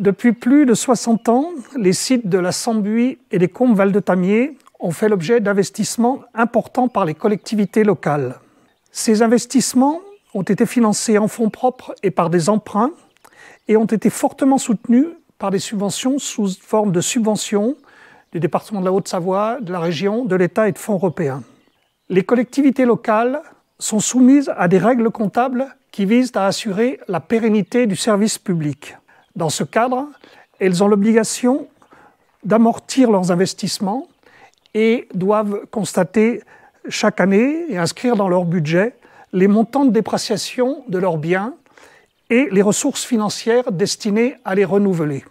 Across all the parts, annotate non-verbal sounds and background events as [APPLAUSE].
Depuis plus de 60 ans, les sites de la Sambuie et des Combes Val de Tamier ont fait l'objet d'investissements importants par les collectivités locales. Ces investissements ont été financés en fonds propres et par des emprunts et ont été fortement soutenus par des subventions sous forme de subventions, des départements de la Haute-Savoie, de la région, de l'État et de fonds européens. Les collectivités locales sont soumises à des règles comptables qui visent à assurer la pérennité du service public. Dans ce cadre, elles ont l'obligation d'amortir leurs investissements et doivent constater chaque année et inscrire dans leur budget les montants de dépréciation de leurs biens et les ressources financières destinées à les renouveler.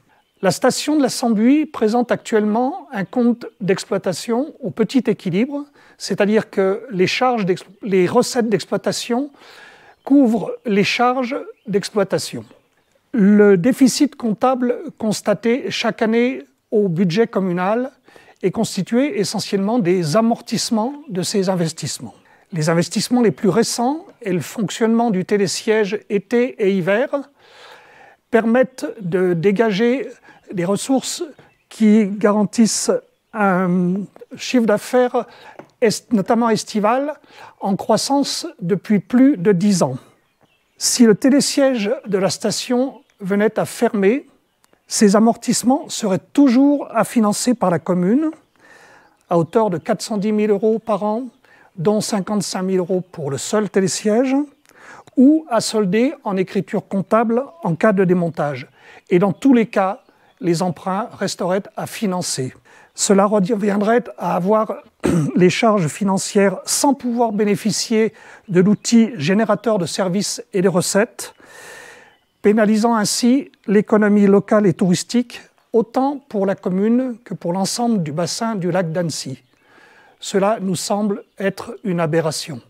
La station de la Sambuie présente actuellement un compte d'exploitation au petit équilibre, c'est-à-dire que les, les recettes d'exploitation couvrent les charges d'exploitation. Le déficit comptable constaté chaque année au budget communal est constitué essentiellement des amortissements de ces investissements. Les investissements les plus récents et le fonctionnement du télésiège été et hiver permettent de dégager des ressources qui garantissent un chiffre d'affaires, notamment estival, en croissance depuis plus de 10 ans. Si le télésiège de la station venait à fermer, ces amortissements seraient toujours à financer par la commune, à hauteur de 410 000 euros par an, dont 55 000 euros pour le seul télésiège ou à solder en écriture comptable en cas de démontage. Et dans tous les cas, les emprunts resteraient à financer. Cela reviendrait à avoir [CLEARS THROAT] les charges financières sans pouvoir bénéficier de l'outil générateur de services et de recettes, pénalisant ainsi l'économie locale et touristique, autant pour la commune que pour l'ensemble du bassin du lac d'Annecy. Cela nous semble être une aberration.